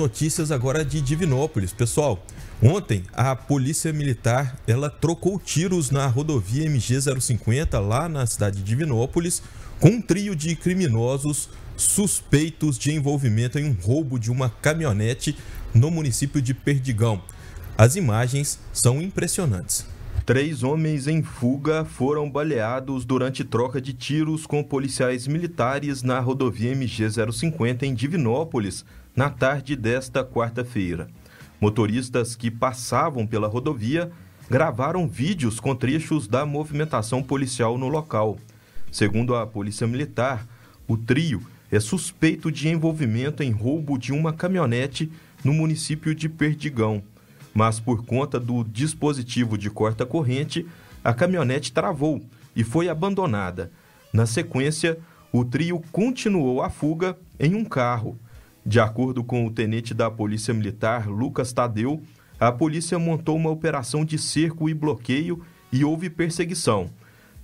notícias agora de Divinópolis. Pessoal, ontem a Polícia Militar, ela trocou tiros na rodovia MG 050 lá na cidade de Divinópolis com um trio de criminosos suspeitos de envolvimento em um roubo de uma caminhonete no município de Perdigão. As imagens são impressionantes. Três homens em fuga foram baleados durante troca de tiros com policiais militares na rodovia MG-050 em Divinópolis, na tarde desta quarta-feira. Motoristas que passavam pela rodovia gravaram vídeos com trechos da movimentação policial no local. Segundo a Polícia Militar, o trio é suspeito de envolvimento em roubo de uma caminhonete no município de Perdigão mas por conta do dispositivo de corta-corrente, a caminhonete travou e foi abandonada. Na sequência, o trio continuou a fuga em um carro. De acordo com o tenente da Polícia Militar, Lucas Tadeu, a polícia montou uma operação de cerco e bloqueio e houve perseguição.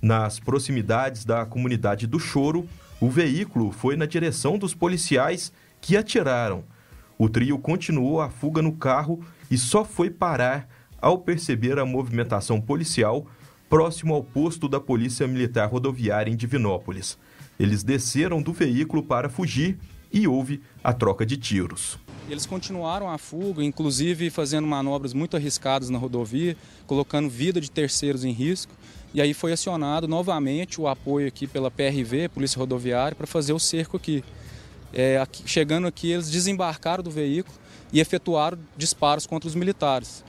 Nas proximidades da comunidade do Choro, o veículo foi na direção dos policiais que atiraram. O trio continuou a fuga no carro e só foi parar ao perceber a movimentação policial próximo ao posto da Polícia Militar Rodoviária em Divinópolis. Eles desceram do veículo para fugir e houve a troca de tiros. Eles continuaram a fuga, inclusive fazendo manobras muito arriscadas na rodovia, colocando vida de terceiros em risco. E aí foi acionado novamente o apoio aqui pela PRV, Polícia Rodoviária, para fazer o cerco aqui. É, aqui chegando aqui, eles desembarcaram do veículo e efetuaram disparos contra os militares.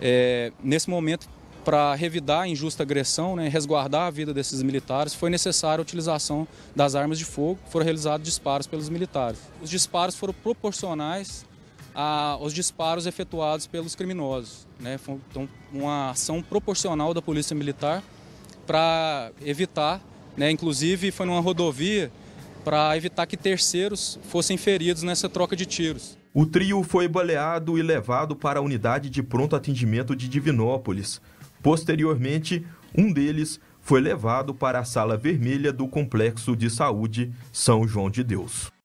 É, nesse momento, para revidar a injusta agressão, né, resguardar a vida desses militares, foi necessária a utilização das armas de fogo, foram realizados disparos pelos militares. Os disparos foram proporcionais aos disparos efetuados pelos criminosos. Né? Foi então, uma ação proporcional da Polícia Militar para evitar, né? inclusive foi numa rodovia para evitar que terceiros fossem feridos nessa troca de tiros. O trio foi baleado e levado para a unidade de pronto atendimento de Divinópolis. Posteriormente, um deles foi levado para a sala vermelha do Complexo de Saúde São João de Deus.